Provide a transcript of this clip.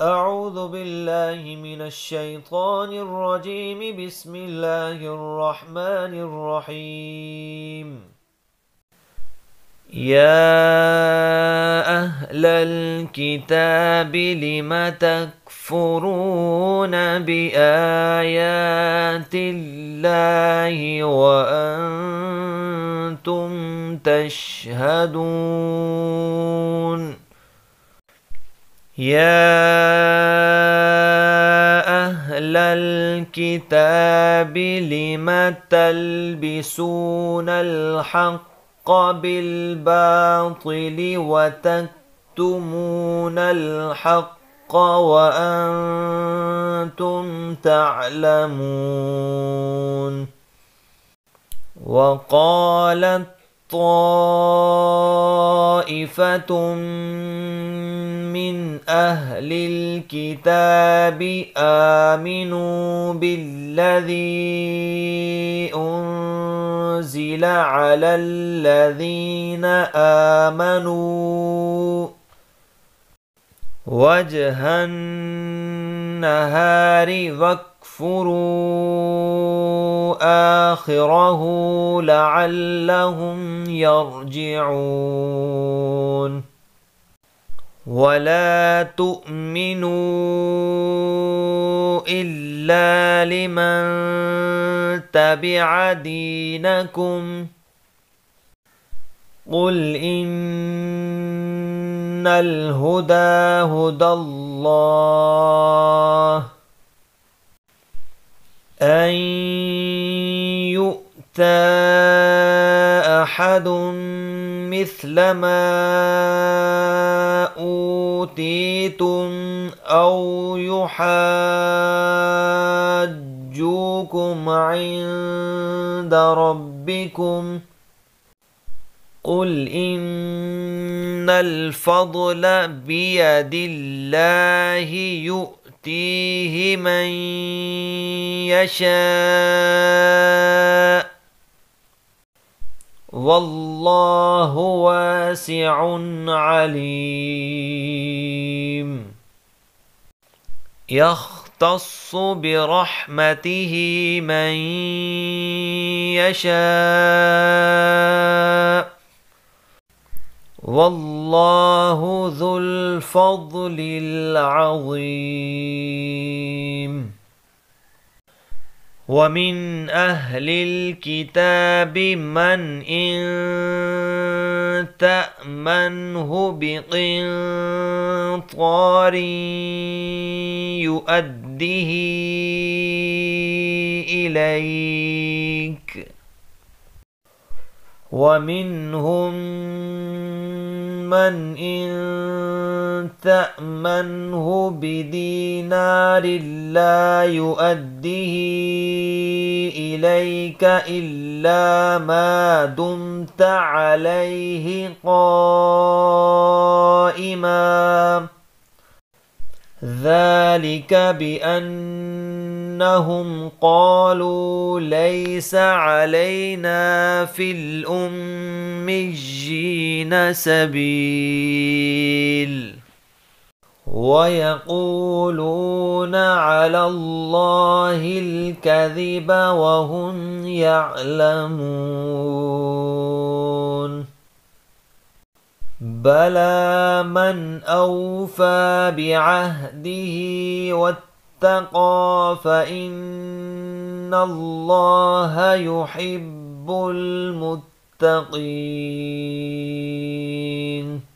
أعوذ بالله من الشيطان الرجيم بسم الله الرحمن الرحيم يا أهل الكتاب لم تكفرون بآيات الله وأنتم تشهدون يا أهل الكتاب لم تلبسون الحق بالباطل وتكتمون الحق وأنتم تعلمون وقالت طائفة أهل الكتاب آمنوا بالذي أنزل على الذين آمنوا وجه النهار واكفروا آخره لعلهم يرجعون ولا تؤمنوا الا لمن تبع دينكم قل ان الهدى هدى الله ان يؤتى احد مثل ما أوتي أوتيتم أو يحاجوكم عند ربكم قل إن الفضل بيد الله يؤتيه من يشاء والله واسع عليم يختص برحمته من يشاء والله ذو الفضل العظيم ومن أهل الكتاب من إن تأمنه بقنطار يؤده إليك ومنهم من إن تأمنه بدينار لا يؤده إليك إلا ما دمت عليه قائما ذلك بأن أنهم قالوا ليس علينا في الأميين سبيل ويقولون على الله الكذب وهم يعلمون بلى من أوفى بعهده واتقى اتقى فإن الله يحب المتقين